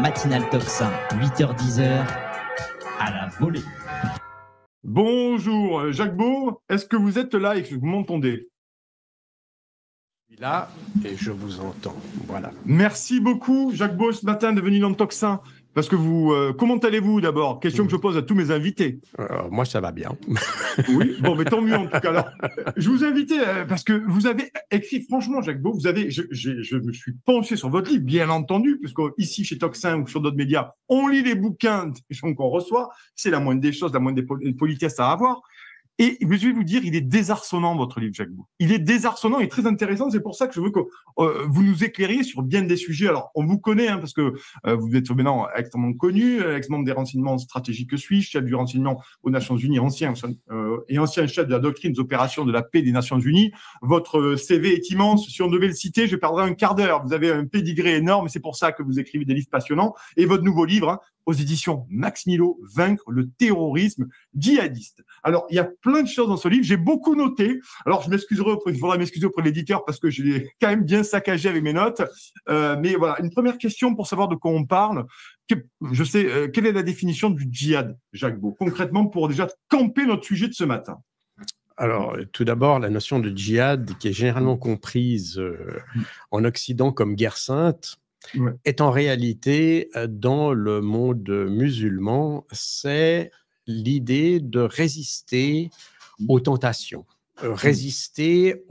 Matinal Toxin, 8h-10h, à la volée. Bonjour, euh, Jacques Beau, est-ce que vous êtes là et que vous m'entendez Là, et je vous entends. Voilà. Merci beaucoup, Jacques Beau, ce matin, devenu dans le Toxin. Parce que vous, euh, comment allez-vous d'abord Question que je pose à tous mes invités. Euh, moi, ça va bien. oui, bon, mais tant mieux en tout cas. je vous invite euh, parce que vous avez écrit, franchement, Jacques Beau, vous avez, je, me suis penché sur votre livre, bien entendu, puisque ici, chez Toxin ou sur d'autres médias, on lit les bouquins qu'on reçoit. C'est la moindre des choses, la moindre des politesses à avoir. Et je vais vous dire, il est désarçonnant, votre livre, Jacques Bou. Il est désarçonnant et très intéressant. C'est pour ça que je veux que euh, vous nous éclairiez sur bien des sujets. Alors, on vous connaît, hein, parce que euh, vous êtes maintenant extrêmement connu, ex-membre des renseignements stratégiques que suis chef du renseignement aux Nations Unies, ancien euh, et ancien chef de la doctrine des opérations de la paix des Nations Unies. Votre CV est immense. Si on devait le citer, je perdrais un quart d'heure. Vous avez un pédigré énorme. C'est pour ça que vous écrivez des livres passionnants. Et votre nouveau livre, hein, aux éditions Max Milo, Vaincre le terrorisme djihadiste. Alors, il y a plein de choses dans ce livre. J'ai beaucoup noté. Alors, je m'excuserai, il faudra m'excuser auprès de l'éditeur parce que je l'ai quand même bien saccagé avec mes notes. Euh, mais voilà, une première question pour savoir de quoi on parle. je sais, euh, quelle est la définition du djihad, Jacques Beau, concrètement pour déjà camper notre sujet de ce matin alors, tout d'abord, la notion de djihad, qui est généralement comprise euh, en Occident comme guerre sainte, est en réalité, euh, dans le monde musulman, c'est l'idée de résister aux tentations, euh, mm. résister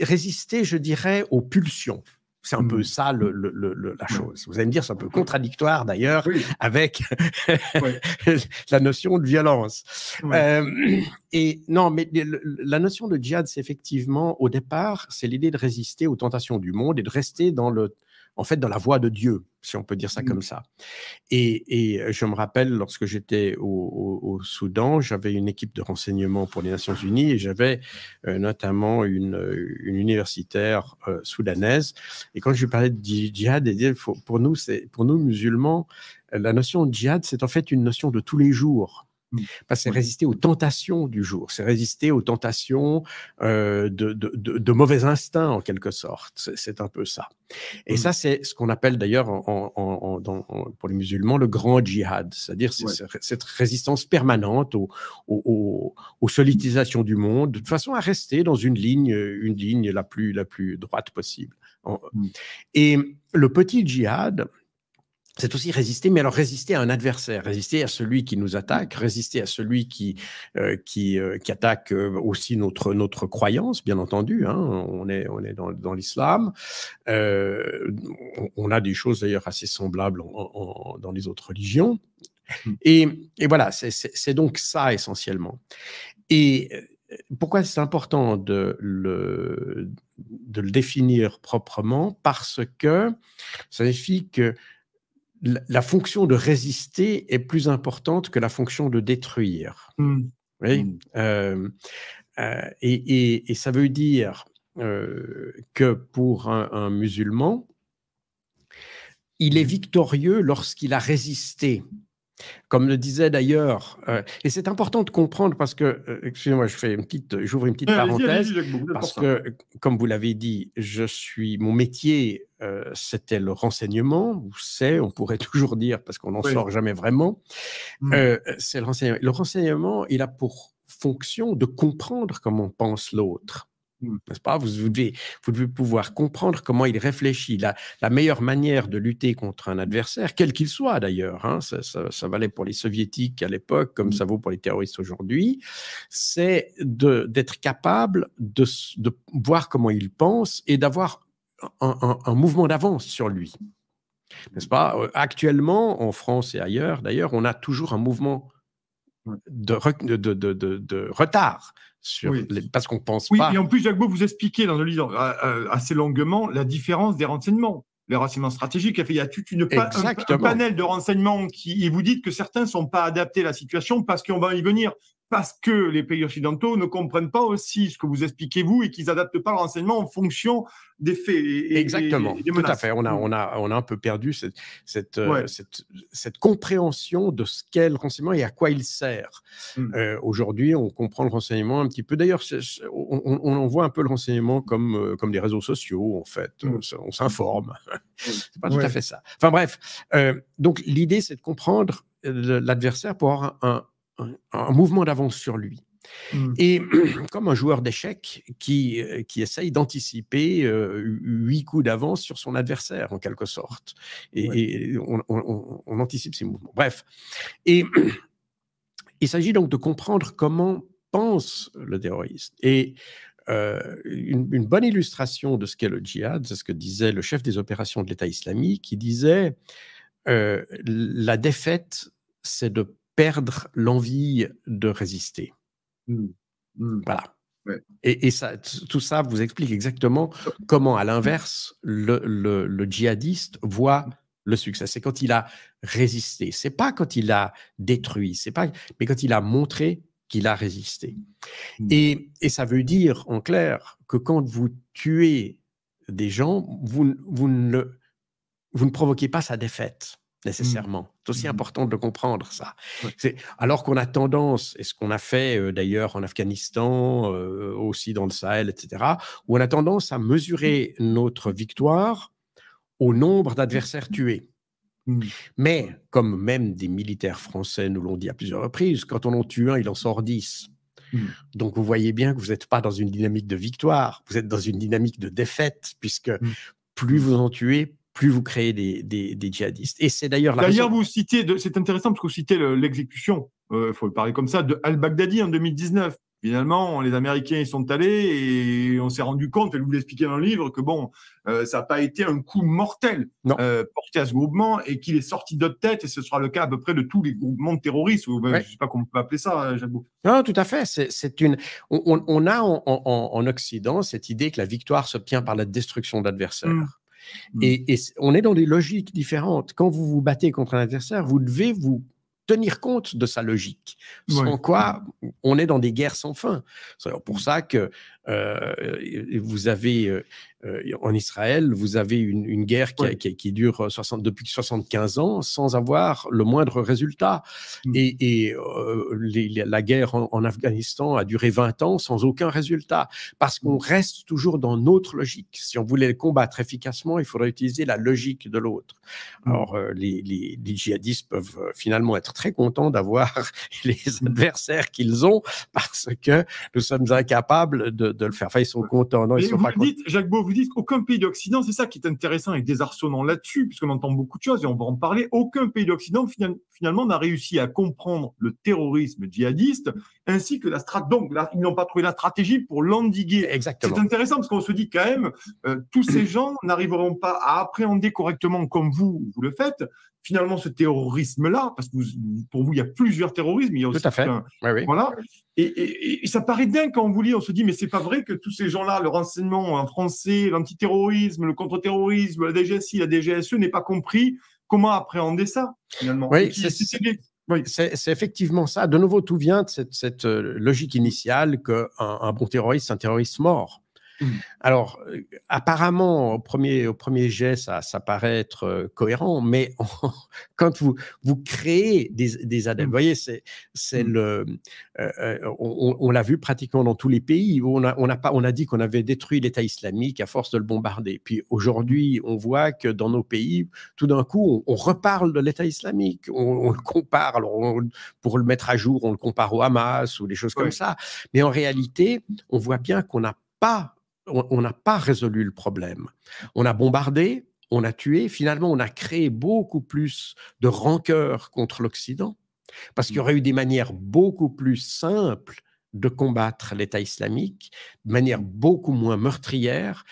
résister, je dirais, aux pulsions. C'est un peu mmh. ça le, la chose. Vous allez me dire, c'est un peu mmh. contradictoire d'ailleurs avec la notion de violence. Euh, et non, mais la notion de djihad, c'est effectivement, au départ, c'est l'idée de résister aux tentations du monde et de rester dans le, en fait dans la voie de Dieu, si on peut dire ça mmh. comme ça. Et, euh, je me rappelle, lorsque j'étais au, Soudan, j'avais une équipe de renseignement pour les Nations Unies et j'avais euh, notamment une, euh, universitaire soudanaise. Et quand je lui parlais de djihad, pour nous, pour nous musulmans, la notion de djihad, c'est en fait une notion de tous les jours. Mmh. c'est résister aux tentations du jour, c'est résister aux tentations euh, de, mauvais instincts en quelque sorte. C'est un peu ça. Et mmh. ça, c'est ce qu'on appelle d'ailleurs pour les musulmans le grand djihad, c'est-à-dire cette résistance permanente aux, sollicitations du monde, de façon à rester dans une ligne, une ligne la plus, droite possible. Mmh. Et le petit djihad, c'est aussi résister, mais alors résister à un adversaire, résister à celui qui nous attaque, résister à celui qui, euh, qui, euh, qui, attaque euh, aussi notre, notre croyance, bien entendu. Hein. on, est, on est dans, l'islam. on a des choses d'ailleurs assez semblables dans les autres religions. Mmh. Et, et voilà, c'est donc ça essentiellement. Et pourquoi c'est important de le, de le définir proprement Parce que ça signifie que la fonction de résister est plus importante que la fonction de détruire. Hmm. Hmm. Euh, euh, et, ça veut dire euh, que pour un, musulman, il est victorieux lorsqu'il a résisté comme le disait d'ailleurs, euh, et c'est important de comprendre parce que, euh, excusez-moi, je fais une petite, j'ouvre une petite parenthèse parce que, comme vous l'avez dit, je suis mon métier, euh, c'était le renseignement ou c'est, on pourrait toujours dire parce qu'on n'en sort jamais vraiment. Hmm. c'est le renseignement. Le renseignement, il a pour fonction de comprendre comment pense l'autre. Hmm. N'est-ce pas vous, devez, vous devez pouvoir comprendre comment il réfléchit. La, meilleure manière de lutter contre un adversaire, quel qu'il soit d'ailleurs, hein, ça, ça, valait pour les soviétiques à l'époque comme mmh. ça vaut pour les terroristes aujourd'hui, c'est d'être capable de, voir comment il pense et d'avoir un, mouvement d'avance sur lui. N'est-ce pas euh, Actuellement, en France et ailleurs, d'ailleurs, on a toujours un mouvement de, retard parce qu'on pense pas. Oui, et en plus, Jacques Beau, vous expliquez dans le livre euh, euh, assez longuement la différence des renseignements. Les renseignements stratégiques, il y a toute une un, panel de renseignements qui vous dites que certains sont pas adaptés à la situation parce qu'on va y venir parce que les pays occidentaux ne comprennent pas aussi ce que vous expliquez vous et qu'ils n'adaptent pas le renseignement en fonction des faits. Et, Exactement, tout à fait. On a, mm. on a, on a un peu perdu cette, euh, cette, cette, compréhension de ce qu'est le renseignement et à quoi il sert. Mm. Euh, aujourd'hui, on comprend le renseignement un petit peu. D'ailleurs, on, en voit un peu le renseignement comme, euh, comme des réseaux sociaux, en fait. Mm. On s'informe. c'est pas tout à fait ça. Enfin bref, donc l'idée, c'est de comprendre l'adversaire pour avoir un un mouvement d'avance sur lui. Mmh. Et comme un joueur d'échecs qui, euh, qui essaye d'anticiper euh, huit coups d'avance sur son adversaire, en quelque sorte. Et, on, anticipe ses mouvements. Bref. Et il s'agit donc de comprendre comment pense le terroriste. Et euh, une, bonne illustration de ce qu'est le djihad, c'est ce que disait le chef des opérations de l'État islamique, qui disait la défaite, c'est de perdre l'envie de résister. Mmh. Mmh. Voilà. Et, ça, tout ça vous explique exactement comment, à l'inverse, le, djihadiste voit le succès. C'est quand il a résisté. C'est pas quand il a détruit. C'est pas, mais quand il a montré qu'il a résisté. Mmh. Et, ça veut dire, en clair, que quand vous tuez des gens, vous, vous ne provoquez pas sa défaite nécessairement. Mmh. C'est aussi mmh. important de le comprendre, ça. C'est Alors qu'on a tendance, et ce qu'on a fait euh, d'ailleurs en Afghanistan, euh, aussi dans le Sahel, etc., où on a tendance à mesurer notre victoire au nombre d'adversaires tués. Mmh. Mais, comme même des militaires français nous l'ont dit à plusieurs reprises, quand on en tue un, il en sort dix. Donc vous voyez bien que vous n'êtes pas dans une dynamique de victoire, vous êtes dans une dynamique de défaite, puisque plus vous en tuez, plus vous créez des, djihadistes. Et c'est d'ailleurs la D'ailleurs, vous citez, c'est intéressant parce que vous citez l'exécution, euh, il faut le parler comme ça, de al-Baghdadi en 2019. Finalement, les Américains y sont allés et on s'est rendu compte, et vous l'expliquez dans le livre, que bon, euh, ça n'a pas été un coup mortel euh, porté à ce groupement et qu'il est sorti de tête, et ce sera le cas à peu près de tous les groupements terroristes, je ne sais pas comment on peut appeler ça, j'avoue. Non, tout à fait. C'est une. On, a en, Occident cette idée que la victoire s'obtient par la destruction d'adversaires. l'adversaire. Mmh. Mm. Et, on est dans des logiques différentes. Quand vous vous battez contre un adversaire, vous devez vous tenir compte de sa logique. Sans quoi, on est dans des guerres sans fin. C'est pour ça que euh, vous avez euh, euh, en Israël, vous avez une, une guerre qui, qui, qui dure euh, depuis 75 ans sans avoir le moindre résultat. Mm. Et, et euh, la guerre en, Afghanistan a duré 20 ans sans aucun résultat, parce qu'on mm. reste toujours dans notre logique. Si on voulait combattre efficacement, il faudrait utiliser la logique de l'autre. Alors, mm. les, les, djihadistes peuvent finalement être très contents d'avoir les adversaires qu'ils ont, parce que nous sommes incapables de, de le faire. Enfin, ils sont contents. Non, ils sont pas contents aucun pays d'Occident, c'est ça qui est intéressant et désarçonnant là-dessus, puisqu'on entend beaucoup de choses et on va en parler, aucun pays d'Occident finalement n'a réussi à comprendre le terrorisme djihadiste ainsi que la stratégie. Donc, là, ils n'ont pas trouvé la stratégie pour l'endiguer. C'est intéressant parce qu'on se dit quand même, euh, tous ces gens n'arriveront pas à appréhender correctement comme vous, vous le faites, finalement ce terrorisme-là, parce que pour vous, il y a plusieurs terrorismes, il y a aussi Tout à fait. Voilà. Et, ça paraît dingue quand on vous lit, on se dit, mais c'est pas vrai que tous ces gens-là, le renseignement en français, l'antiterrorisme, le contre-terrorisme, la DGSI, la DGSE n'est pas compris comment appréhender ça, finalement. Oui, c'est, effectivement ça. De nouveau, tout vient de cette, euh, logique initiale qu'un un bon terroriste, c'est un terroriste mort. Mmh. Alors, euh, apparemment, au premier, au premier jet, ça, ça paraît être euh, cohérent, mais quand vous, vous créez des, des adeptes, mmh. vous voyez, c'est, c'est mmh. le, euh, on, l'a vu pratiquement dans tous les pays on a, on a, pas, on a dit qu'on avait détruit l'État islamique à force de le bombarder. Puis aujourd'hui, on voit que dans nos pays, tout d'un coup, on, reparle de l'État islamique, on, le compare. pour le mettre à jour, on le compare au Hamas ou des choses comme ça. Mais en réalité, on voit bien qu'on n'a pas on n'a pas résolu le problème. On a bombardé, on a tué, finalement, on a créé beaucoup plus de rancœur contre l'Occident, parce qu'il y mm. aurait eu des manières beaucoup plus simples de combattre l'État islamique, de manière beaucoup moins meurtrière.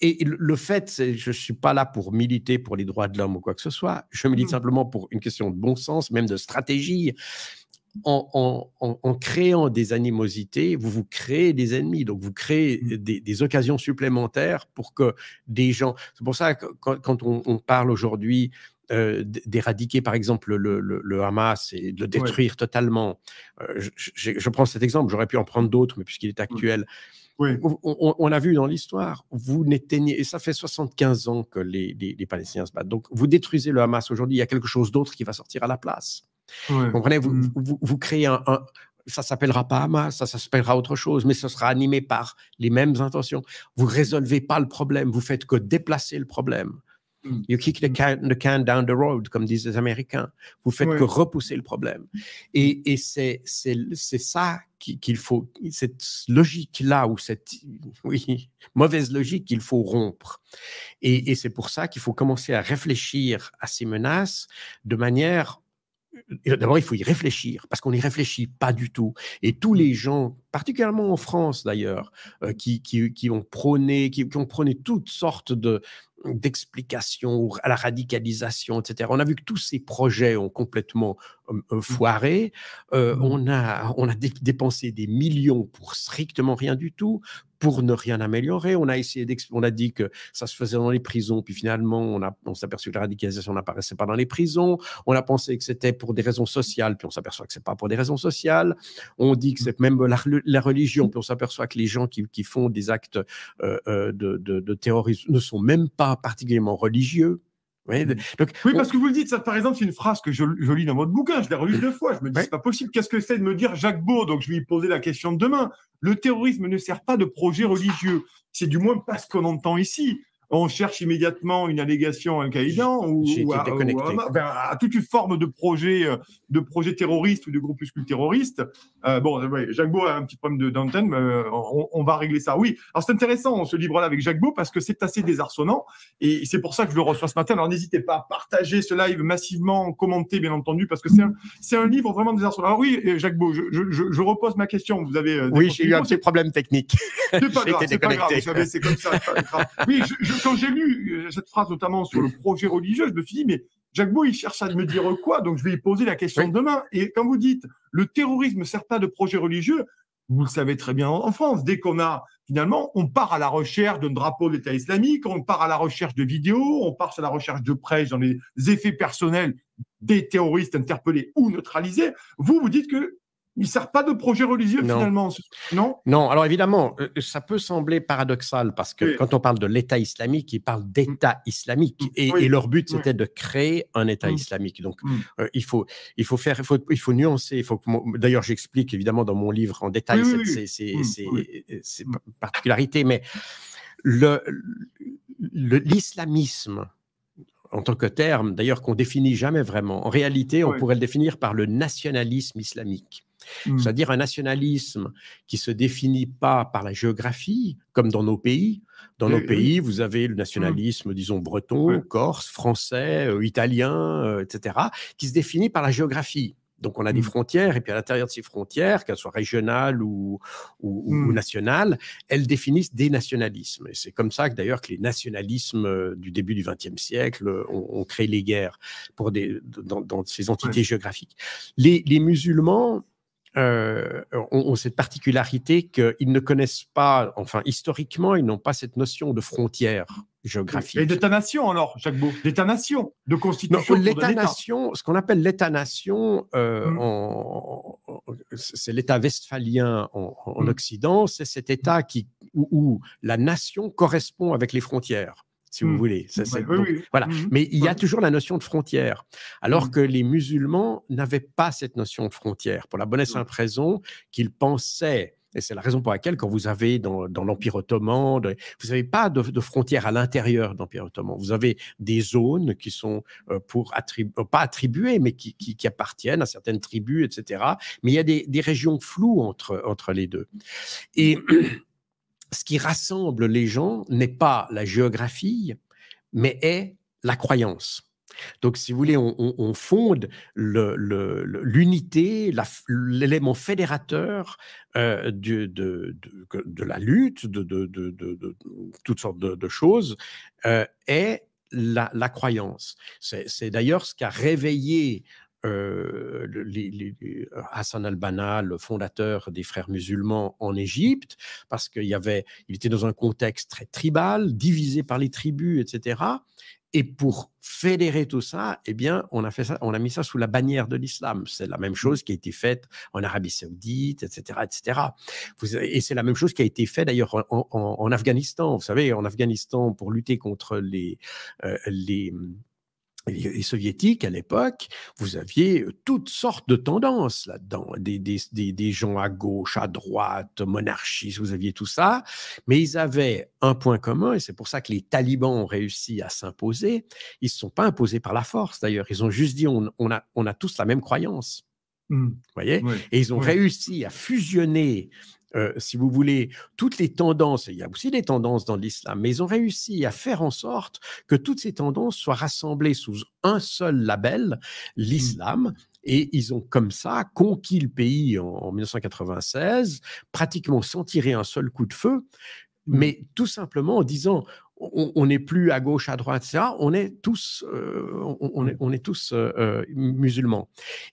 Et le fait, je ne suis pas là pour militer pour les droits de l'homme ou quoi que ce soit, je milite mm. simplement pour une question de bon sens, même de stratégie en, créant des animosités, vous vous créez des ennemis. Donc, vous créez mmh. des, occasions supplémentaires pour que des gens. C'est pour ça que quand, on, parle aujourd'hui euh, d'éradiquer, par exemple, le, Hamas et de le détruire totalement, euh, je, prends cet exemple, j'aurais pu en prendre d'autres, mais puisqu'il est mmh. actuel. On, l'a a vu dans l'histoire, vous n'éteignez, et ça fait 75 ans que les, les Palestiniens se battent. Donc, vous détruisez le Hamas aujourd'hui, il y a quelque chose d'autre qui va sortir à la place. Mmh. Vous créez un, ça s'appellera pas Hamas, ça, s'appellera autre chose, mais ce sera animé par les mêmes intentions. Vous résolvez pas le problème, vous faites que déplacer le problème. Mmh. You kick mmh. the can, down the road, comme disent les Américains. Vous faites que repousser le problème. Et, c'est ça qu'il faut, cette logique-là, ou cette oui, mauvaise logique qu'il faut rompre. Et, et c'est pour ça qu'il faut commencer à réfléchir à ces menaces de manière D'abord, il faut y réfléchir, parce qu'on n'y réfléchit pas du tout. Et tous les gens, particulièrement en France d'ailleurs, euh, qui, qui, ont prôné, qui, ont prôné toutes sortes de, d'explications à la radicalisation, etc. On a vu que tous ces projets ont complètement euh, euh, mmh. foiré. Mmh. on a, on a dépensé des millions pour strictement rien du tout, pour ne rien améliorer. On a essayé on a dit que ça se faisait dans les prisons, puis finalement, on, on s'est que la radicalisation n'apparaissait pas dans les prisons. On a pensé que c'était pour des raisons sociales, puis on s'aperçoit que c'est pas pour des raisons sociales. On dit que c'est même la, religion, puis on s'aperçoit que les gens qui, font des actes euh, euh, de, de, de terrorisme ne sont même pas particulièrement religieux. Oui, mmh. parce que vous le dites, ça, par exemple, c'est une phrase que je, lis dans votre bouquin, je l'ai relu deux fois, je me dis, c'est pas possible, qu'est-ce que c'est de me dire Jacques Beau Donc je lui poser la question de demain. Le terrorisme ne sert pas de projet religieux, c'est du moins pas ce qu'on entend ici on cherche immédiatement une allégation Al-Qaïda ou, à, toute une forme de projet, euh, de projet terroriste ou de groupuscule terroriste. Euh, bon, euh, Jacques Beau a un petit problème de d'antenne, mais on, va régler ça. Oui, alors c'est intéressant ce livre-là avec Jacques Beau parce que c'est assez désarçonnant et c'est pour ça que je le reçois ce matin. Alors n'hésitez pas à partager ce live massivement, commenter bien entendu parce que c'est un, un, livre vraiment désarçonnant. Alors oui, Jacques Beau, je, repose ma question. Vous avez oui, j'ai eu un petit problème technique. C'est pas déconnecté c'est comme ça. Oui, je quand j'ai lu euh, cette phrase notamment sur le projet religieux, je me suis dit, mais Jacques il cherche à me dire quoi Donc je vais lui poser la question demain. Et quand vous dites le terrorisme sert pas de projet religieux, vous le savez très bien en France, dès qu'on a finalement, on part à la recherche d'un drapeau d'État islamique, on part à la recherche de vidéos, on part à la recherche de prêches dans les effets personnels des terroristes interpellés ou neutralisés. Vous, vous dites que il ne sert pas de projet religieux finalement, non Non, alors évidemment, euh, euh, ça peut sembler paradoxal parce que quand on parle de l'État islamique, ils parlent d'État mm. islamique mm. et, leur but c'était de créer un État mm. islamique. Donc euh, il, faut, il faut faire, il faut, nuancer. Il faut d'ailleurs, j'explique évidemment dans mon livre en détail ces particularités, mais l'islamisme. en tant que terme, d'ailleurs qu'on définit jamais vraiment. En réalité, on pourrait le définir par le nationalisme islamique. Mmh. C'est-à-dire un nationalisme qui ne se définit pas par la géographie, comme dans nos pays. Dans nos pays, vous avez le nationalisme, mmh. disons, breton, corse, français, euh, italien, euh, etc., qui se définit par la géographie. Donc on a des mmh. frontières, et puis à l'intérieur de ces frontières, qu'elles soient régionales ou, nationales, elles définissent des nationalismes. Et c'est comme ça que d'ailleurs que les nationalismes euh, du début du XXe siècle ont, créé les guerres pour dans, ces entités géographiques. les musulmans euh, euh, ont, cette particularité qu'ils ne connaissent pas, enfin historiquement, ils n'ont pas cette notion de frontière géographique. Et d'État-nation alors, Jacques Beau D'État-nation, de constitution L'État-nation, ce qu'on appelle l'État-nation, euh, mm. c'est l'État westphalien en, mm. Occident, c'est cet État qui, où la nation correspond avec les frontières si vous mmh. voulez. Voilà. Mmh mais il y a toujours la notion de frontière, alors mmh. que les musulmans n'avaient pas cette notion de frontière, pour la bonne et simple raison qu'ils pensaient, et c'est la raison pour laquelle quand vous avez dans, l'Empire ottoman, vous n'avez pas de, de, frontières à l'intérieur de l'Empire ottoman, vous avez des zones qui sont euh, pour attribuer, euh, pas attribuées, mais qui, appartiennent à certaines tribus, etc. Mais il y a des, régions floues entre, entre les deux. Et ce qui rassemble les gens n'est pas la géographie, mais est la croyance. Donc, si vous voulez, on, fonde l'unité, l'élément fédérateur euh, de, la lutte, de, toutes sortes de, choses, euh, est la, croyance. C'est d'ailleurs ce qui a réveillé euh, euh, Hassan al-Banna, le fondateur des frères musulmans en Égypte, parce qu'il était dans un contexte très tribal, divisé par les tribus, etc. Et pour fédérer tout ça, eh bien, on a mis ça sous la bannière de l'islam. C'est la même chose qui a été faite en Arabie Saoudite, etc., etc. et c'est la même chose qui a été faite d'ailleurs en, Afghanistan. Vous savez, en Afghanistan, pour lutter contre les euh, les soviétiques, à l'époque, vous aviez euh, toutes sortes de tendances là-dedans, des, gens à gauche, à droite, monarchistes, vous aviez tout ça, mais ils avaient un point commun, et c'est pour ça que les talibans ont réussi à s'imposer. Ils ne se sont pas imposés par la force, d'ailleurs, ils ont juste dit on, a, on a tous la même croyance. Mmh. Vous voyez Et ils ont réussi à fusionner euh, si vous voulez, toutes les tendances, et il y a aussi des tendances dans l'islam, mais ils ont réussi à faire en sorte que toutes ces tendances soient rassemblées sous un seul label, mmh. l'islam, et ils ont comme ça conquis le pays en 1996, pratiquement sans tirer un seul coup de feu mmh. mais tout simplement en disant on n'est plus à gauche, à droite, etc. On est tous, euh, on, mmh. tous euh, euh, musulmans.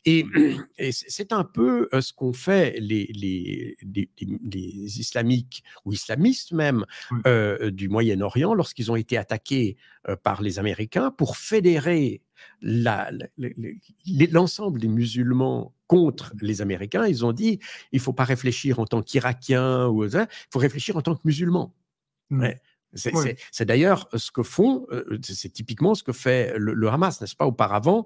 Et, mmh. c'est un peu ce qu'ont fait les, islamiques ou islamistes même du Moyen-Orient lorsqu'ils ont été attaqués par les Américains pour fédérer l'ensemble des musulmans contre mmh. les Américains. Ils ont dit, il ne faut pas réfléchir en tant qu'Irakien, il faut réfléchir en tant que musulmans. C'est d'ailleurs euh, ce que font, euh, c'est typiquement ce que fait le, Hamas, n'est-ce pas Auparavant,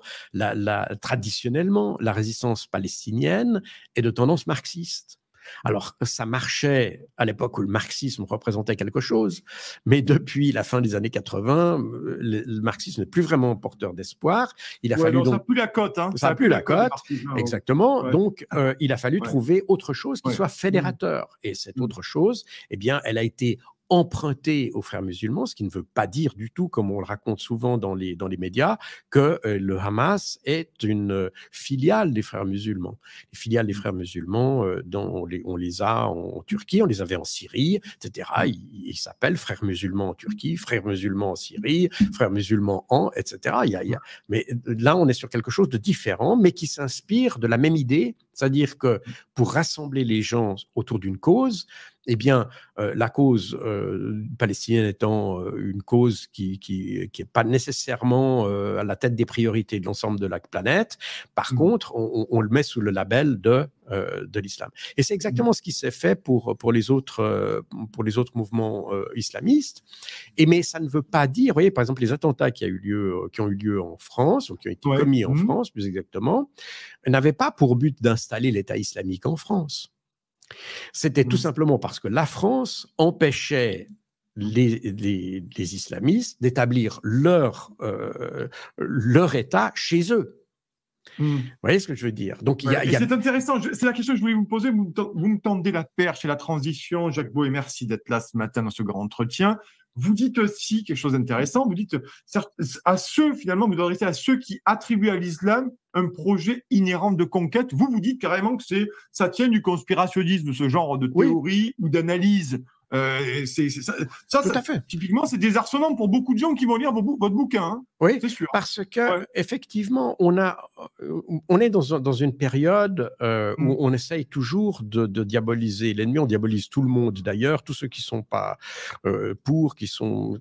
traditionnellement, la résistance palestinienne est de tendance marxiste. Alors, ça marchait à l'époque où le marxisme représentait quelque chose, mais depuis la fin des années 80, euh, le, marxisme n'est plus vraiment porteur d'espoir. Il a fallu la cote, ça, ça plus la, cote, exactement. Donc, il a fallu trouver autre chose qui soit mmh. fédérateur. Et cette mmh. autre chose, eh bien, elle a été emprunté aux frères musulmans, ce qui ne veut pas dire du tout, comme on le raconte souvent dans les, dans les médias, que euh, le Hamas est une euh, filiale des frères musulmans. Les filiales des mmh. frères musulmans, euh, dont on, les, a en, Turquie, on les avait en Syrie, etc. Mmh. Ils s'appellent frères musulmans en mmh. Turquie, frères musulmans en Syrie, frères musulmans en, etc. mais là, on est sur quelque chose de différent, mais qui s'inspire de la même idée, c'est-à-dire que pour rassembler les gens autour d'une cause, eh bien, euh, la cause euh, palestinienne étant euh, une cause qui n'est pas nécessairement à la tête des priorités de l'ensemble de la planète, par mmh. contre, on, le met sous le label de, l'islam. Et c'est mmh. exactement ce qui s'est fait pour, les autres, mouvements islamistes. Et mais ça ne veut pas dire, voyez, par exemple, les attentats qui, qui ont eu lieu en France, ou qui ont été commis en mmh. France, plus exactement, n'avaient pas pour but d'installer l'État islamique en France. C'était tout mm. simplement parce que la France empêchait les, islamistes d'établir leur, euh, leur État chez eux. Mm. Vous voyez ce que je veux dire Donc, C'est intéressant, c'est la question que je voulais vous poser. Vous, me tendez la perche et la transition. Jacques Beau, merci d'être là ce matin dans ce grand entretien. Vous dites aussi quelque chose d'intéressant, vous dites à ceux, finalement, vous adressez à ceux qui attribuent à l'islam un projet inhérent de conquête. Vous, vous dites carrément que c'est, ça tient du conspirationnisme, ce genre de théorie ou d'analyse. Euh, c'est, ça, ça, fait. Typiquement, c'est désarçonnant pour beaucoup de gens qui vont lire votre bouquin. Hein. Oui, parce que effectivement, on, a, on est dans, une période euh, où mm. on essaye toujours de, diaboliser l'ennemi. On diabolise tout le monde d'ailleurs, tous ceux qui sont pas euh, pour, qui sont,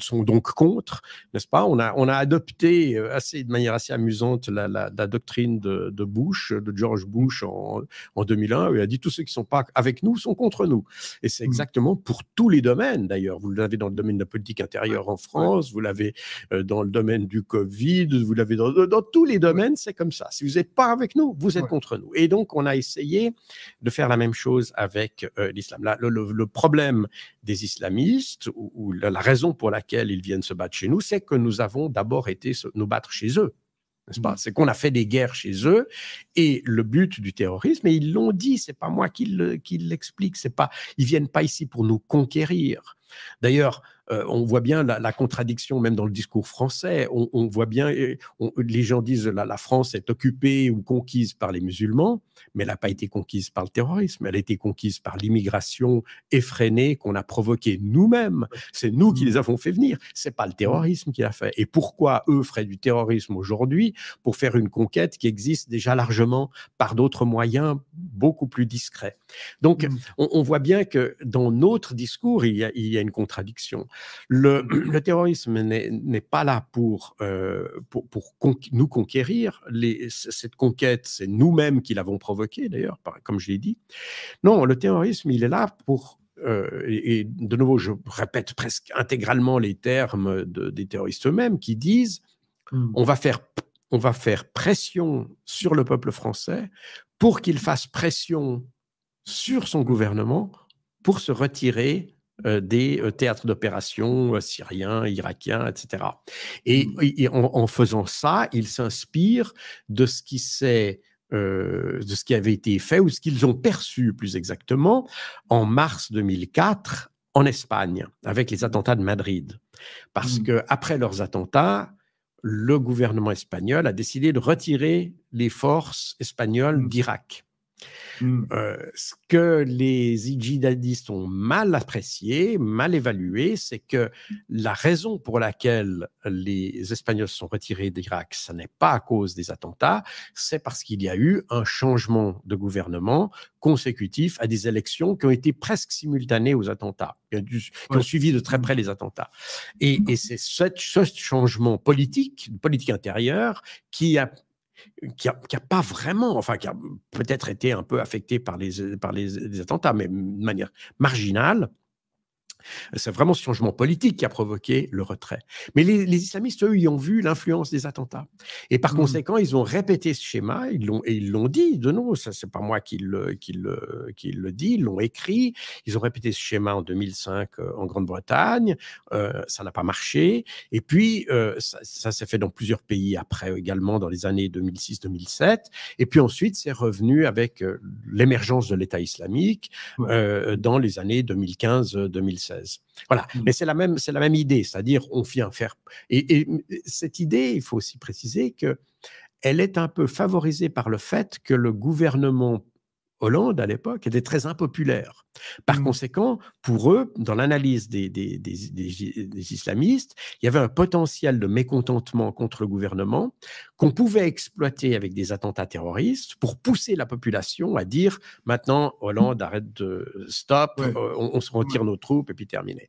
sont donc contre, n'est-ce pas on a, on a adopté euh, assez, de manière assez amusante la, doctrine de, Bush, de George Bush en, en 2001. Où il a dit tous ceux qui sont pas avec nous sont contre nous. Et c'est mm. exactement pour tous les domaines d'ailleurs. Vous l'avez dans le domaine de la politique intérieure en France, vous l'avez dans le domaine du Covid, vous l'avez dans, tous les domaines, c'est comme ça. Si vous n'êtes pas avec nous, vous êtes contre nous. Et donc, on a essayé de faire la même chose avec euh, l'islam. Le, le, problème des islamistes, ou, la, raison pour laquelle ils viennent se battre chez nous, c'est que nous avons d'abord été nous battre chez eux. Mm. C'est -ce qu'on a fait des guerres chez eux et le but du terrorisme, et ils l'ont dit, c'est pas moi qui l'explique, c'est pas, ils viennent pas ici pour nous conquérir. D'ailleurs, on voit bien la, contradiction même dans le discours français. On, voit bien, les gens disent la, la France est occupée ou conquise par les musulmans, mais elle n'a pas été conquise par le terrorisme, elle a été conquise par l'immigration effrénée qu'on a provoquée nous-mêmes. C'est nous qui mmh. les avons fait venir, c'est pas le mmh. terrorisme qui l'a fait. Et pourquoi eux feraient du terrorisme aujourd'hui pour faire une conquête qui existe déjà largement par d'autres moyens beaucoup plus discrets. Donc, mmh. on, voit bien que dans notre discours, il y a une contradiction. Le, terrorisme n'est pas là pour, euh, pour, nous conquérir. cette conquête, c'est nous-mêmes qui l'avons provoquée, d'ailleurs, comme je l'ai dit. Non, le terrorisme, il est là pour euh, et, de nouveau, je répète presque intégralement les termes des terroristes eux-mêmes qui disent mmh. on, va faire, on va faire pression sur le peuple français pour qu'il fasse pression sur son gouvernement pour se retirer euh, des euh, théâtres d'opération euh, syriens, irakiens, etc. Et, mmh. en, faisant ça, ils s'inspirent de ce qui de ce qui avait été fait ou ce qu'ils ont perçu plus exactement en mars 2004 en Espagne avec les attentats de Madrid. Parce mmh. qu'après que après leurs attentats, le gouvernement espagnol a décidé de retirer les forces espagnoles mmh. d'Irak. Mm. Euh, ce que les djihadistes ont mal apprécié, mal évalué, c'est que la raison pour laquelle les Espagnols sont retirés d'Irak, ce n'est pas à cause des attentats, c'est parce qu'il y a eu un changement de gouvernement consécutif à des élections qui ont été presque simultanées aux attentats, qui ont, suivi de très près les attentats. Et, c'est ce, ce changement politique, politique intérieure, qui a euh, qui n'a pas vraiment, enfin, qui a peut-être été un peu affecté par les, les attentats, mais de manière marginale, c'est vraiment ce changement politique qui a provoqué le retrait. Mais les, islamistes, eux, y ont vu l'influence des attentats. Et par mm. conséquent, ils ont répété ce schéma, ils l'ont, et ils l'ont dit de nous, ça c'est pas moi qui le, qui le, dit, ils l'ont écrit, ils ont répété ce schéma en 2005 euh, en Grande-Bretagne, euh, ça n'a pas marché, et puis euh, ça, s'est fait dans plusieurs pays après également dans les années 2006-2007, et puis ensuite c'est revenu avec l'émergence de l'État islamique dans les années 2015-2016. Voilà. Mmh. Mais c'est la même, c'est la même idée, c'est-à-dire on vient faire. Et, et, cette idée, il faut aussi préciser que elle est un peu favorisée par le fait que le gouvernement Hollande à l'époque était très impopulaire. Par mmh. conséquent, pour eux, dans l'analyse des, islamistes, il y avait un potentiel de mécontentement contre le gouvernement qu'on pouvait exploiter avec des attentats terroristes pour pousser la population à dire maintenant Hollande mmh. arrête de stop, euh, on, on, se retire nos troupes et puis terminé.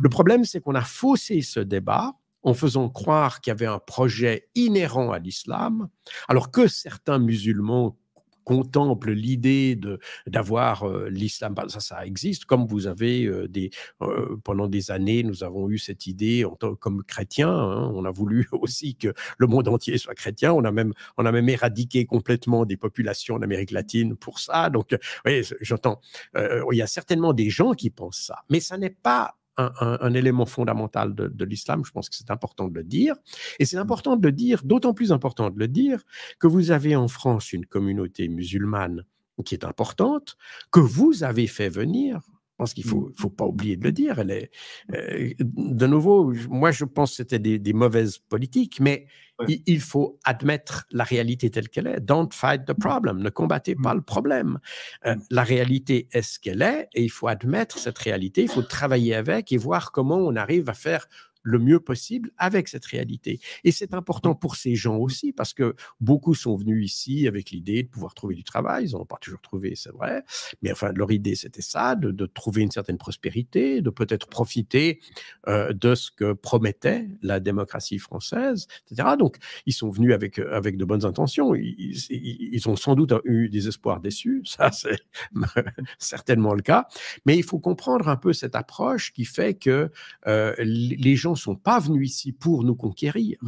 Le problème, c'est qu'on a faussé ce débat en faisant croire qu'il y avait un projet inhérent à l'islam, alors que certains musulmans contemple l'idée de d'avoir euh, l'islam, bah, ça, ça existe, comme vous avez euh, des... Euh, pendant des années, nous avons eu cette idée, en tant, comme chrétiens, hein. on a voulu aussi que le monde entier soit chrétien, on a même, on a même éradiqué complètement des populations en Amérique latine pour ça, donc, oui, j'entends, il y a certainement des gens qui pensent ça, mais ça n'est pas un, élément fondamental de, de l'islam. Je pense que c'est important de le dire. Et c'est mmh. important de le dire, d'autant plus important de le dire, que vous avez en France une communauté musulmane qui est importante, que vous avez fait venir je pense qu'il ne mmh. faut, faut, pas oublier de le dire. Elle est, euh, de nouveau, moi, je pense que c'était des, mauvaises politiques, mais il, faut admettre la réalité telle qu'elle est. Don't fight the mmh. problem. Ne combattez mmh. pas le problème. Euh, la réalité est ce qu'elle est et il faut admettre cette réalité. Il faut travailler avec et voir comment on arrive à faire le mieux possible avec cette réalité. Et c'est important pour ces gens aussi, parce que beaucoup sont venus ici avec l'idée de pouvoir trouver du travail. Ils n'ont pas toujours trouvé, c'est vrai. Mais enfin, leur idée, c'était ça, de, trouver une certaine prospérité, de peut-être profiter euh, de ce que promettait la démocratie française, etc. Donc, ils sont venus avec, euh, avec de bonnes intentions. Ils, ont sans doute eu des espoirs déçus, ça c'est certainement le cas. Mais il faut comprendre un peu cette approche qui fait que euh, les gens ne sont pas venus ici pour nous conquérir.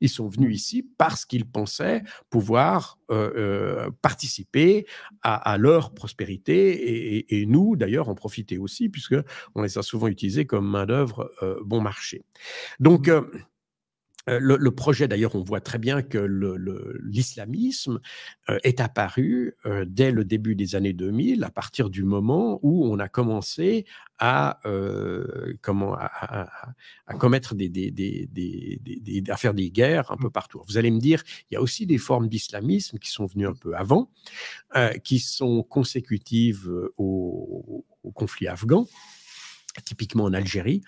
Ils sont venus mm. ici parce qu'ils pensaient pouvoir euh, euh, participer à, leur prospérité et, nous, d'ailleurs, en profiter aussi, puisque on les a souvent utilisés comme main-d'œuvre euh, bon marché. Donc, mm. Euh, le, projet, d'ailleurs, on voit très bien que l'islamisme euh, est apparu euh, dès le début des années 2000, à partir du moment où on a commencé à, commettre des, des, des, faire des guerres un peu partout. Vous allez me dire, il y a aussi des formes d'islamisme qui sont venues un peu avant, qui sont consécutives au, au conflit afghan typiquement en Algérie,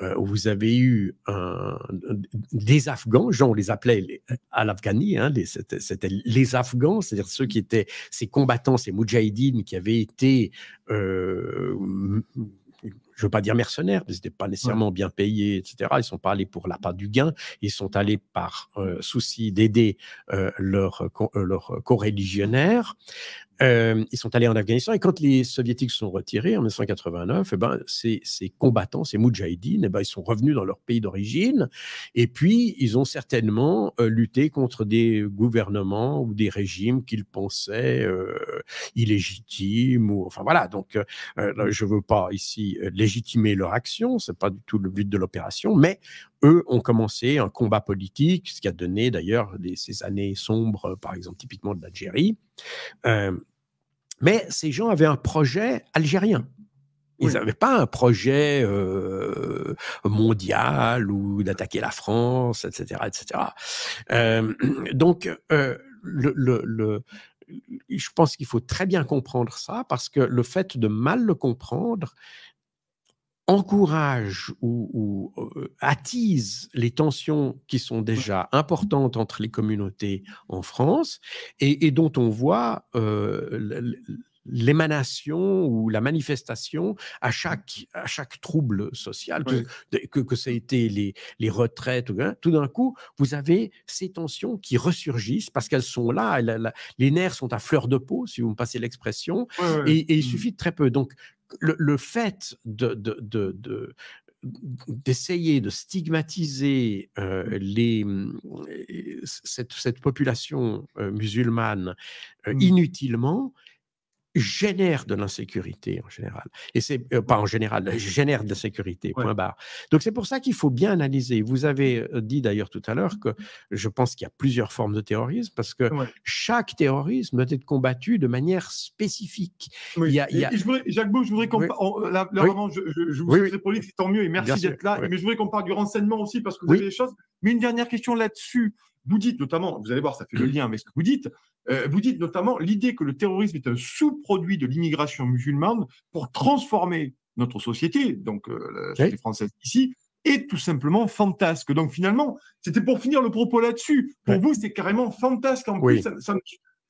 où euh, vous avez eu un, des Afghans, gens on les appelait à l'Afghanie, hein, c'était les Afghans, c'est-à-dire ceux qui étaient ces combattants, ces moudjahidines qui avaient été je euh, je veux pas dire mercenaires, mais n'étaient pas nécessairement bien payés, etc. Ils sont pas allés pour part du gain, ils sont allés par euh, souci d'aider leurs corréligionnaires. Euh, ils sont allés en Afghanistan et quand les soviétiques sont retirés en 1989, eh ben, ces, ces, combattants, ces moudjahidines, eh ben, ils sont revenus dans leur pays d'origine et puis ils ont certainement euh, lutté contre des gouvernements ou des régimes qu'ils pensaient euh, illégitimes. Ou, enfin voilà, donc euh, je ne veux pas ici légitimer leur action, ce n'est pas du tout le but de l'opération, mais eux ont commencé un combat politique, ce qui a donné d'ailleurs ces années sombres, par exemple typiquement de l'Algérie. Mais ces gens avaient un projet algérien. Ils n'avaient pas un projet euh, mondial ou d'attaquer la France, etc., etc. Euh, donc, euh, je pense qu'il faut très bien comprendre ça parce que le fait de mal le comprendre encourage ou, euh, attise les tensions qui sont déjà importantes entre les communautés en France et, dont on voit euh, l'émanation ou la manifestation à chaque, à chaque trouble social, que, ça a été les, les retraites. Hein. tout d'un coup, vous avez ces tensions qui ressurgissent parce qu'elles sont là, les nerfs sont à fleur de peau, si vous me passez l'expression, et, et, il mmh. suffit de très peu. Donc, le, fait d'essayer de stigmatiser euh, mm, euh, cette, population euh, musulmane mmh. inutilement, génère de l'insécurité en général. Et c'est euh, pas en général, euh, génère de sécurité, Point barre. Donc c'est pour ça qu'il faut bien analyser. Vous avez euh, dit d'ailleurs tout à l'heure que je pense qu'il y a plusieurs formes de terrorisme parce que chaque terrorisme doit être combattu de manière spécifique. Il y a, je voudrais, Jacques Beau, je voudrais qu'on tant mieux merci d'être là. Mais je voudrais qu'on parle du renseignement aussi parce que vous avez des choses. Mais une dernière question là-dessus. Vous dites notamment, vous allez voir, ça fait le mmh. lien mais ce que vous dites. Euh, vous dites notamment l'idée que le terrorisme est un sous-produit de l'immigration musulmane pour transformer notre société, donc euh, la société française ici, est tout simplement fantasque. Donc finalement, c'était pour finir le propos là-dessus. Pour vous, c'est carrément fantasque en plus.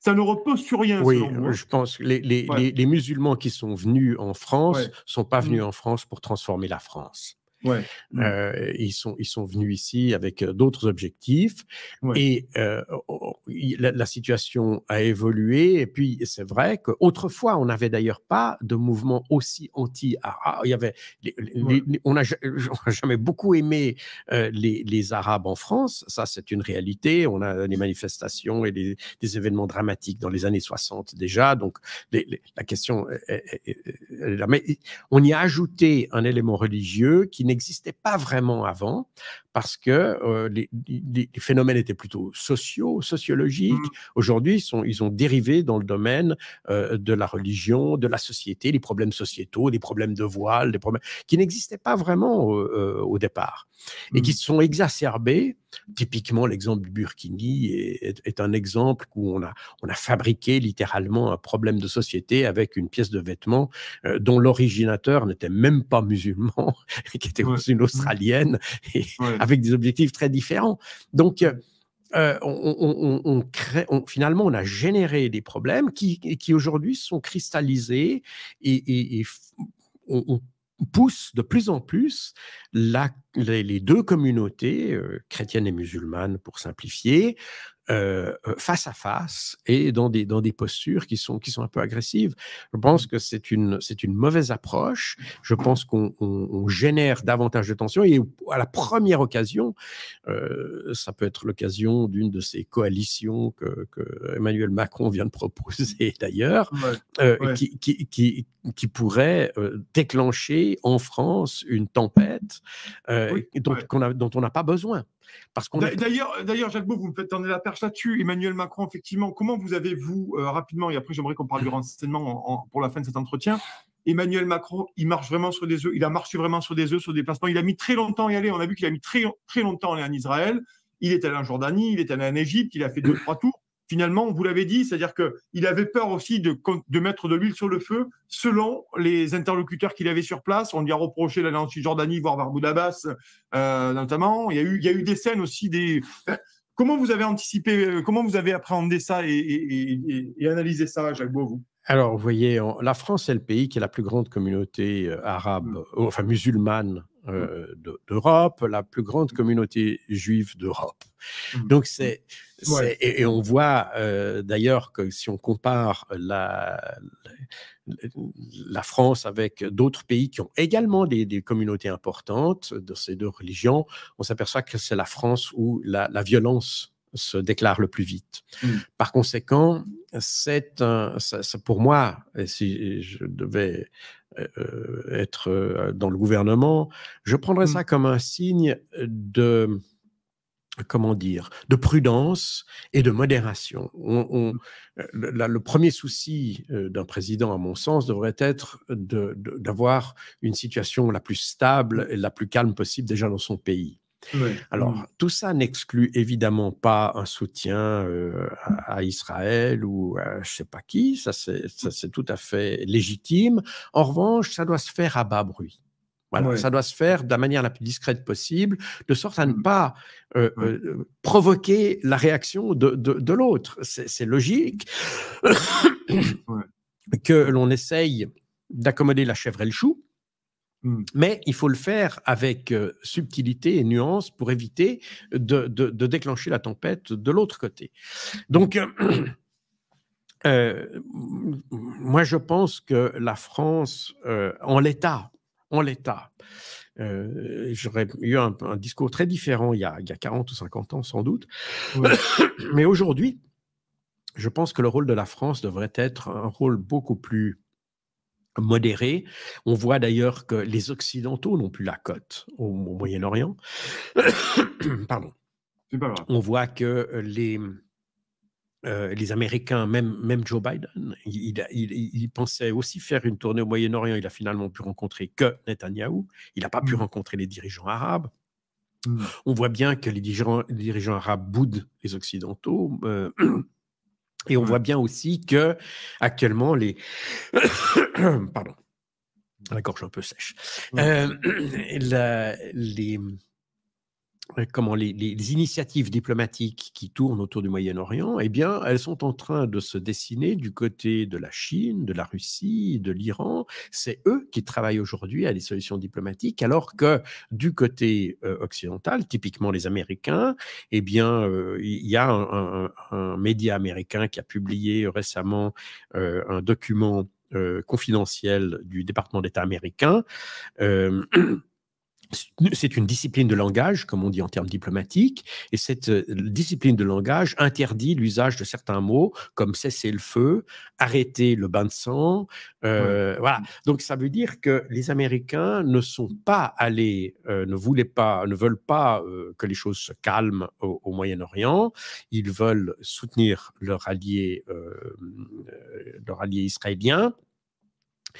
Ça, ne repose sur rien. Oui, hein. je pense que les, musulmans qui sont venus en France ne sont pas venus mmh. en France pour transformer la France. Euh, ouais. ils, sont, ils sont venus ici avec euh, d'autres objectifs et euh, oh, oh, la, situation a évolué. Et puis, c'est vrai qu'autrefois, on n'avait d'ailleurs pas de mouvement aussi anti-arabe. Ah, ah, il y avait, on n'a jamais beaucoup aimé les, les, Arabes en France. Ça, c'est une réalité. On a des manifestations et des, des, événements dramatiques dans les années 60 déjà. Donc, la question, est, là. mais on y a ajouté un élément religieux qui n'existait pas vraiment avant parce que euh, les, les, phénomènes étaient plutôt sociaux, sociologiques. Mmh. Aujourd'hui, ils, sont, ils ont dérivé dans le domaine euh, de la religion, de la société, les problèmes sociétaux, des problèmes de voile, des problèmes qui n'existaient pas vraiment euh, au départ et qui mmh. se sont exacerbés. Typiquement, l'exemple du Burkini est, un exemple où on a, on a fabriqué littéralement un problème de société avec une pièce de vêtement dont l'originateur n'était même pas musulman, qui était une mmh. Australienne. Et avec des objectifs très différents. Donc, euh, euh, on, crée, finalement, on a généré des problèmes qui, qui aujourd'hui sont cristallisés et, on, pousse de plus en plus les, deux communautés, euh, chrétiennes et musulmanes, pour simplifier, euh, euh, face à face et dans des, dans des postures qui sont, qui sont un peu agressives. Je pense que c'est une, c'est une mauvaise approche. Je pense qu'on génère davantage de tension et à la première occasion, euh, ça peut être l'occasion d'une de ces coalitions que, Emmanuel Macron vient de proposer d'ailleurs, Qui, qui, pourrait déclencher en France une tempête dont, a, dont on n'a pas besoin d'ailleurs, Jacques Beau, vous me faites tourner la perche là-dessus. Emmanuel Macron, effectivement, comment vous avez vous euh, rapidement et après j'aimerais qu'on parle du renseignement pour la fin de cet entretien. Emmanuel Macron, il marche vraiment sur des œufs. Il a marché vraiment sur des œufs, sur des placements. Il a mis très longtemps à y aller. On a vu qu'il a mis très très longtemps à aller en Israël. Il est allé en Jordanie, il est allé en Égypte, il a fait deux trois tours finalement, vous l'avez dit, c'est-à-dire qu'il avait peur aussi de, mettre de l'huile sur le feu selon les interlocuteurs qu'il avait sur place. On lui a reproché la en jordanie voire Mahmoud euh, notamment. Il y, a eu, des scènes aussi, des... Comment vous avez anticipé, euh, comment vous avez appréhendé ça et, analysé ça, Jacques Beauvau alors, vous voyez, la France est le pays qui a la plus grande communauté euh, arabe, hum. enfin musulmane Mmh. d'Europe, la plus grande mmh. communauté juive d'Europe. Mmh. Donc c'est et, on voit d'ailleurs que si on compare la, la, France avec d'autres pays qui ont également des, communautés importantes de ces deux religions, on s'aperçoit que c'est la France où la, violence se déclare le plus vite. Par conséquent, c'est pour moi, si je devais euh, euh, être euh, dans le gouvernement. Je prendrais mmh. ça comme un signe de comment dire, de prudence et de modération. Mmh. le premier souci d'un président, à mon sens, devrait être d'avoir une situation la plus stable et la plus calme possible déjà dans son pays. Alors, mmh. tout ça n'exclut évidemment pas un soutien euh, à, Israël ou à je sais pas qui, ça c'est tout à fait légitime. En revanche, ça doit se faire à bas bruit. ça doit se faire de la manière la plus discrète possible, de sorte à ne mmh. pas euh, euh, provoquer la réaction de, de l'autre. C'est logique que l'on essaye d'accommoder la chèvre et le chou, Mmh. Mais il faut le faire avec euh, subtilité et nuance pour éviter de, déclencher la tempête de l'autre côté. Donc, euh, euh, moi, je pense que la France, en l'état, en l'état, j'aurais eu un, discours très différent il y, a, 40 ou 50 ans, sans doute. Mais aujourd'hui, je pense que le rôle de la France devrait être un rôle beaucoup plus modéré. On voit d'ailleurs que les Occidentaux n'ont plus la cote au, Moyen-Orient. Pardon. Pas grave. On voit que euh, les, euh, les Américains, même, même Joe Biden, il, pensait aussi faire une tournée au Moyen-Orient. Il a finalement pu rencontrer que Netanyahu. Il n'a pas pu mm. rencontrer les dirigeants arabes. Mm. On voit bien que les dirigeants, arabes boudent les Occidentaux. Euh, et on mmh. voit bien aussi que actuellement les pardon la gorge un peu sèche mmh. euh, les comment les, initiatives diplomatiques qui tournent autour du Moyen-Orient, eh bien, elles sont en train de se dessiner du côté de la Chine, de la Russie, de l'Iran. C'est eux qui travaillent aujourd'hui à des solutions diplomatiques, alors que du côté euh, occidental, typiquement les Américains, eh bien, euh, il y a un, média américain qui a publié récemment euh, un document confidentiel du département d'État américain. c'est une discipline de langage, comme on dit en termes diplomatiques, et cette euh, discipline de langage interdit l'usage de certains mots comme cesser le feu, arrêter le bain de sang. Euh, voilà. Donc ça veut dire que les Américains ne sont pas allés, euh, ne voulaient pas, ne veulent pas que les choses se calment au, Moyen-Orient. Ils veulent soutenir leur allié, leur allié israélien.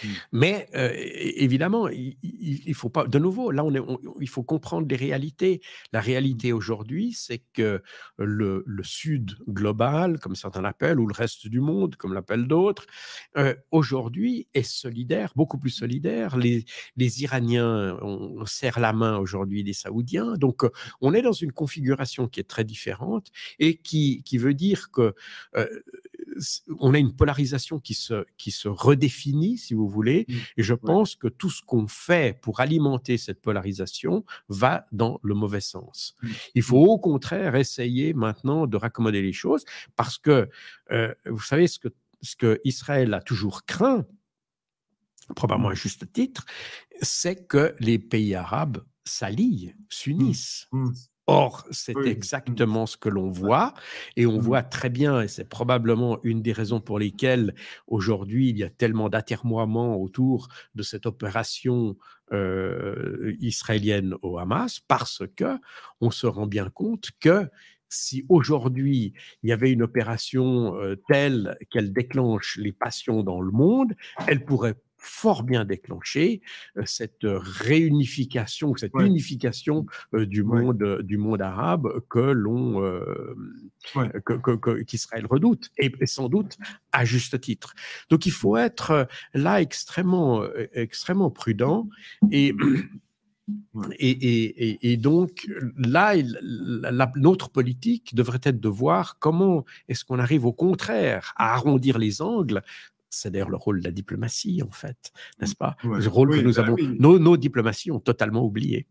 Mmh. Mais euh, évidemment, il, faut pas. De nouveau, là, on, est, il faut comprendre les réalités. La mmh. réalité aujourd'hui, c'est que le, Sud global, comme certains l'appellent, ou le reste du monde, comme l'appellent d'autres, euh, aujourd'hui est solidaire, beaucoup plus solidaire. Les, les Iraniens, euh, on, serre la main aujourd'hui des Saoudiens. Donc, on est dans une configuration qui est très différente et qui, veut dire que on a une polarisation qui se, qui se redéfinit, si vous voulez, mmh. et je pense que tout ce qu'on fait pour alimenter cette polarisation va dans le mauvais sens. Mmh. Il faut mmh. au contraire essayer maintenant de raccommoder les choses, parce que, euh, vous savez, ce que, ce que Israël a toujours craint, probablement à juste titre, c'est que les pays arabes s'allient, s'unissent. Or, c'est exactement ce que l'on voit, et on mmh. voit très bien, et c'est probablement une des raisons pour lesquelles aujourd'hui il y a tellement d'atermoiements autour de cette opération euh, israélienne au Hamas, parce que on se rend bien compte que si aujourd'hui il y avait une opération euh, telle qu'elle déclenche les passions dans le monde, elle pourrait fort bien déclenché euh, cette euh, réunification, cette unification euh, du monde du monde arabe que l'on qu'Israël redoute et, sans doute à juste titre. Donc il faut être là extrêmement extrêmement prudent et et, et, et, donc là, notre politique devrait être de voir comment est-ce qu'on arrive au contraire à arrondir les angles c'est d'ailleurs le rôle de la diplomatie, en fait, n'est-ce mmh. pas Le rôle que nous bah avons. Nos, diplomaties ont totalement oublié.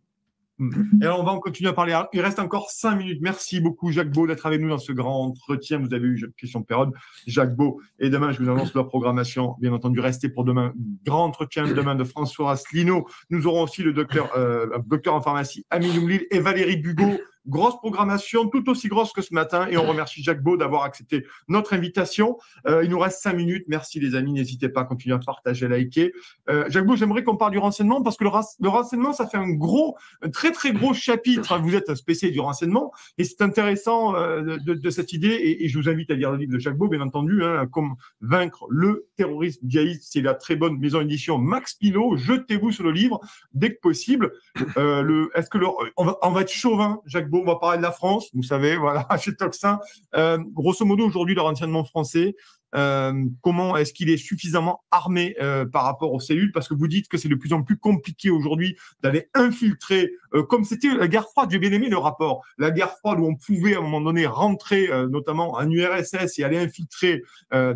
Mmh. Et alors, on va en continuer à parler. Il reste encore cinq minutes. Merci beaucoup, Jacques Beau, d'être avec nous dans ce grand entretien. Vous avez eu question de période, Jacques Beau. Et demain, je vous annonce la programmation. Bien entendu, restez pour demain. Grand entretien de demain de François Asselineau. Nous aurons aussi le docteur, euh, docteur en pharmacie, Amine Oumlil et Valérie Bugot. Grosse programmation, tout aussi grosse que ce matin. Et on remercie Jacques Beau d'avoir accepté notre invitation. Euh, il nous reste cinq minutes. Merci les amis. N'hésitez pas à continuer à partager, à liker. Euh, Jacques Beau, j'aimerais qu'on parle du renseignement parce que le, renseignement, ça fait un gros, un très très gros chapitre. Vous êtes un spécialiste du renseignement et c'est intéressant euh, de, cette idée. Et, je vous invite à lire le livre de Jacques Beau, bien entendu, hein, comme vaincre le terrorisme djihadiste. C'est la très bonne maison édition Max Pilot. Jetez-vous sur le livre dès que possible. est-ce que le, on va, être chauvin, Jacques bon, on va parler de la France, vous savez, voilà, chez Toxin. Euh, grosso modo, aujourd'hui, leur renseignement français, euh, comment est-ce qu'il est suffisamment armé euh, par rapport aux cellules Parce que vous dites que c'est de plus en plus compliqué aujourd'hui d'aller infiltrer, comme c'était la guerre froide, j'ai bien aimé le rapport, la guerre froide où on pouvait à un moment donné rentrer notamment en URSS et aller infiltrer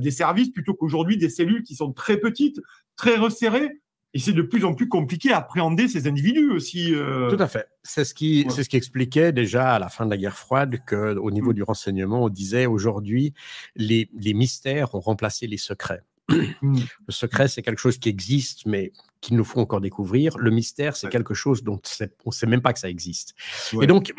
des services plutôt qu'aujourd'hui des cellules qui sont très petites, très resserrées, et c'est de plus en plus compliqué à appréhender ces individus aussi. Euh. Tout à fait. C'est ce qui, c'est ce qui expliquait déjà à la fin de la guerre froide que, au niveau mm. du renseignement, on disait aujourd'hui les, les mystères ont remplacé les secrets. Mm. Le secret, c'est quelque chose qui existe, mais qu'il nous faut encore découvrir. Le mystère, c'est quelque chose dont on ne sait même pas que ça existe. Et donc,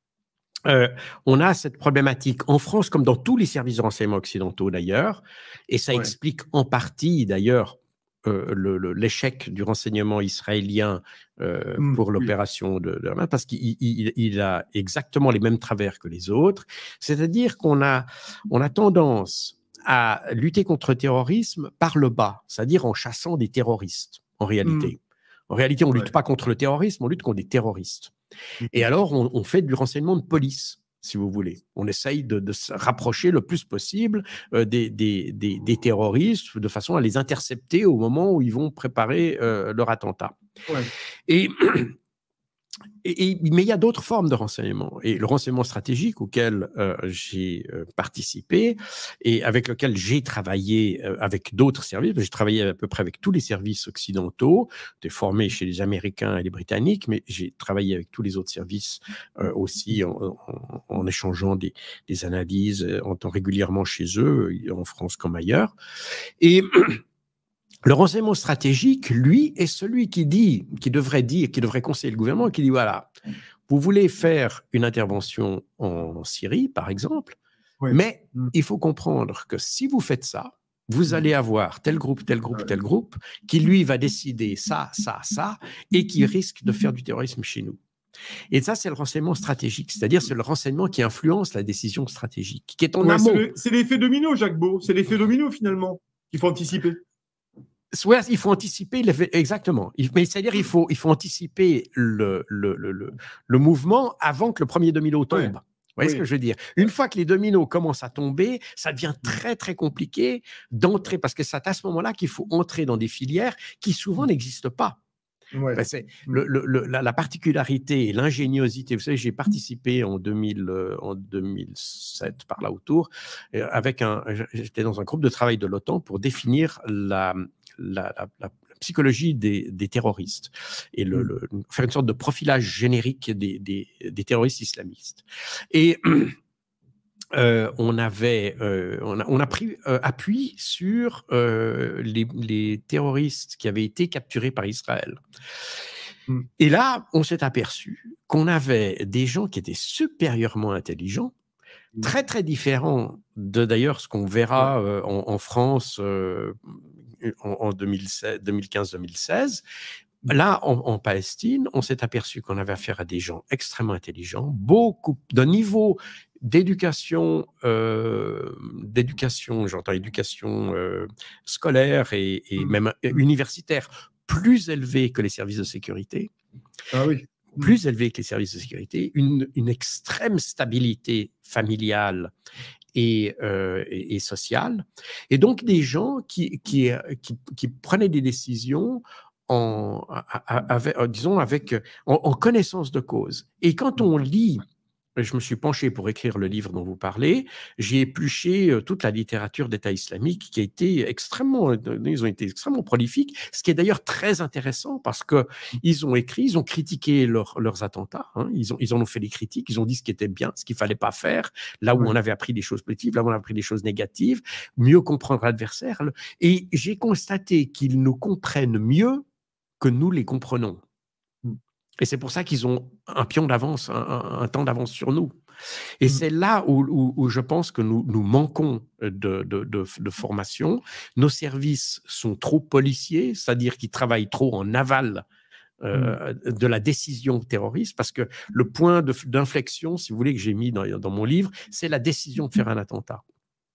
euh, on a cette problématique en France, comme dans tous les services de renseignement occidentaux d'ailleurs, et ça explique en partie d'ailleurs euh, l'échec du renseignement israélien euh, mmh, pour l'opération de, parce qu'il a exactement les mêmes travers que les autres. C'est-à-dire qu'on a, on a tendance à lutter contre le terrorisme par le bas, c'est-à-dire en chassant des terroristes, en réalité. Mmh. En réalité, on ne lutte pas contre le terrorisme, on lutte contre des terroristes. Mmh. Et alors, on, fait du renseignement de police si vous voulez. On essaye de, se rapprocher le plus possible euh, des, terroristes de façon à les intercepter au moment où ils vont préparer euh, leur attentat. Et mais il y a d'autres formes de renseignement. Et le renseignement stratégique auquel euh, j'ai euh, participé et avec lequel j'ai travaillé euh, avec d'autres services, j'ai travaillé à peu près avec tous les services occidentaux, j'ai formé chez les Américains et les Britanniques, mais j'ai travaillé avec tous les autres services aussi en, échangeant des, des, analyses, en temps régulièrement chez eux, en France comme ailleurs. Et Le renseignement stratégique, lui, est celui qui dit, qui devrait dire, qui devrait conseiller le gouvernement, qui dit voilà, vous voulez faire une intervention en Syrie, par exemple, mais mm. il faut comprendre que si vous faites ça, vous mm. allez avoir tel groupe, tel groupe, tel groupe, qui lui va décider ça, ça, ça, et qui mm. risque de faire du terrorisme chez nous. Et ça, c'est le renseignement stratégique, c'est-à-dire c'est le renseignement qui influence la décision stratégique, qui est en amont. C'est l'effet domino, Jacques Beau, c'est l'effet domino finalement qu'il faut anticiper il faut anticiper exactement. Mais c'est-à-dire il faut il faut anticiper le le, le, le mouvement avant que le premier domino tombe. Vous voyez ce que je veux dire Une fois que les dominos commencent à tomber, ça devient mm. très très compliqué d'entrer parce que c'est à ce moment-là qu'il faut entrer dans des filières qui souvent mm. n'existent pas. Ben, mm. la, particularité et l'ingéniosité. Vous savez, j'ai participé en, 2000, euh, en 2007, par là autour, euh, avec un, j'étais dans un groupe de travail de l'OTAN pour définir la, la, psychologie des, terroristes et mm. le, faire une sorte de profilage générique des, terroristes islamistes. Et euh, on avait, euh, on, a, pris euh, appui sur les, terroristes qui avaient été capturés par Israël. Mm. Et là, on s'est aperçu qu'on avait des gens qui étaient supérieurement intelligents Mmh. très très différent de d'ailleurs ce qu'on verra euh, en, France euh, en, 2015-2016. Là, en, Palestine, on s'est aperçu qu'on avait affaire à des gens extrêmement intelligents, beaucoup d'un niveau d'éducation, euh, d'éducation, j'entends éducation scolaire et, et, mmh. même universitaire, plus élevé que les services de sécurité. Ah oui. Mmh. plus élevés que les services de sécurité, une, une extrême stabilité familiale et, euh, et, sociale, et donc des gens qui, qui, qui, prenaient des décisions en, euh, disons, avec, en connaissance de cause. Et quand mmh. on lit je me suis penché pour écrire le livre dont vous parlez. J'ai épluché toute la littérature d'État islamique qui a été extrêmement, ils ont été extrêmement prolifiques, ce qui est d'ailleurs très intéressant parce que ils ont écrit, ils ont critiqué leurs attentats, hein. ils, ont, ils en ont fait des critiques, ils ont dit ce qui était bien, ce qu'il fallait pas faire, là où on avait appris des choses positives, là où on a appris des choses négatives, mieux comprendre l'adversaire. Et j'ai constaté qu'ils nous comprennent mieux que nous les comprenons. Et c'est pour ça qu'ils ont un pion d'avance, un, temps d'avance sur nous. Et mm. c'est là où, je pense que nous, nous manquons de, formation. Nos services sont trop policiers, c'est-à-dire qu'ils travaillent trop en aval euh, mm. de la décision terroriste, parce que le point d'inflexion, si vous voulez, que j'ai mis dans, mon livre, c'est la décision de faire un attentat.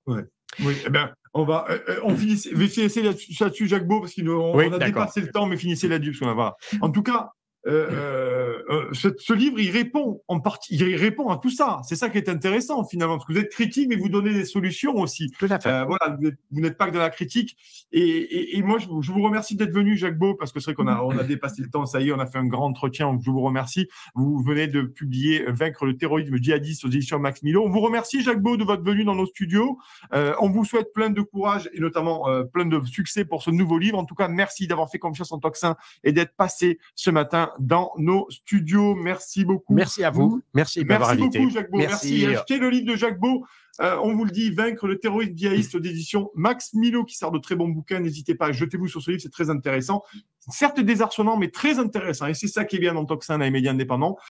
Oui, eh ben, on va euh, euh on finissez là-dessus, Jacques Beau, parce qu'on a dépassé le temps, mais finissez là-dessus, parce va voir. En tout cas, euh, euh, euh, ce, ce, livre, il répond en partie, il répond à tout ça. C'est ça qui est intéressant finalement, parce que vous êtes critique, mais vous donnez des solutions aussi. Euh, voilà, vous n'êtes pas que dans la critique. Et, et, et moi, je, vous remercie d'être venu, Jacques Beau, parce que c'est vrai qu'on a, on a dépassé le temps. Ça y est, on a fait un grand entretien. je vous remercie. Vous venez de publier Vaincre le terrorisme djihadiste aux éditions Max Milo. On vous remercie, Jacques Beau, de votre venue dans nos studios. Euh, on vous souhaite plein de courage et notamment euh, plein de succès pour ce nouveau livre. En tout cas, merci d'avoir fait confiance en Toxin et d'être passé ce matin dans nos studios. Merci beaucoup. Merci à vous. Merci, merci beaucoup, Merci. Achetez le livre de Jacques Beau. Euh, on vous le dit, Vaincre le terrorisme djihadiste d'édition Max Milo, qui sort de très bons bouquins. N'hésitez pas, jetez-vous sur ce livre, c'est très intéressant. Certes désarçonnant, mais très intéressant. Et c'est ça qui est bien dans Toxin, et médias indépendants.